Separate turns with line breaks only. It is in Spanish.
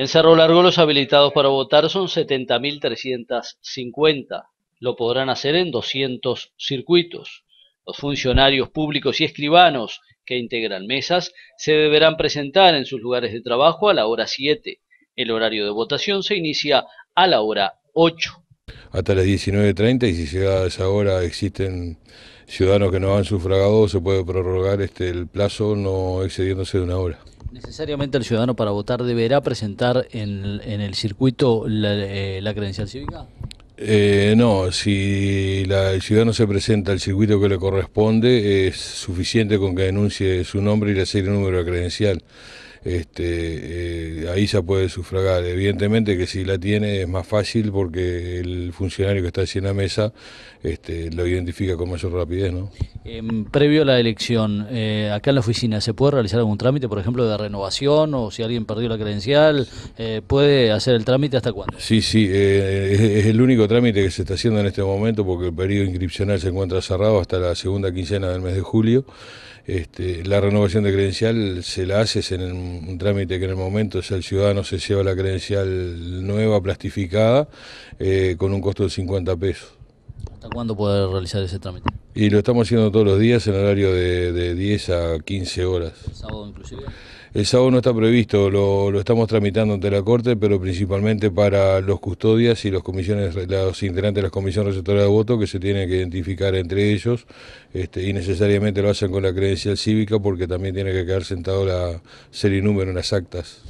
En Cerro Largo los habilitados para votar son 70.350. Lo podrán hacer en 200 circuitos. Los funcionarios públicos y escribanos que integran mesas se deberán presentar en sus lugares de trabajo a la hora 7. El horario de votación se inicia a la hora 8.
Hasta las 19.30 y si llega a esa hora existen ciudadanos que no han sufragado, se puede prorrogar este, el plazo no excediéndose de una hora.
Necesariamente el ciudadano para votar deberá presentar en, el circuito la, eh, credencial cívica.
Eh, no, si la, el ciudadano se presenta al circuito que le corresponde, es suficiente con que denuncie su nombre y la serie número de credencial este, eh, ahí se puede sufragar. Evidentemente que si la tiene es más fácil porque el funcionario que está allí en la mesa este, lo identifica con mayor rapidez. ¿no? Em, previo a la elección,
eh, acá en la oficina, ¿se puede realizar algún trámite, por ejemplo, de renovación o si alguien perdió la credencial? Eh, ¿Puede hacer el trámite hasta cuándo?
Sí, sí, es, el único trámite que se está haciendo en este momento porque el periodo inscripcional se encuentra cerrado hasta la segunda quincena del mes de julio. Este, la renovación de credencial se la hace, en el un trámite que en el momento es el ciudadano se lleva la credencial nueva, plastificada, eh, con un costo de 50 pesos. ¿Hasta cuándo puede realizar ese trámite? Y lo estamos haciendo todos los días en horario de, de 10 a 15 horas. ¿El
sábado inclusive?
El sábado no está previsto, lo, estamos tramitando ante la Corte, pero principalmente para los custodias y los comisiones, los integrantes de las comisiones receptoras de voto que se tienen que identificar entre ellos este, y necesariamente lo hacen con la credencial cívica porque también tiene que quedar sentado la serie número en las actas.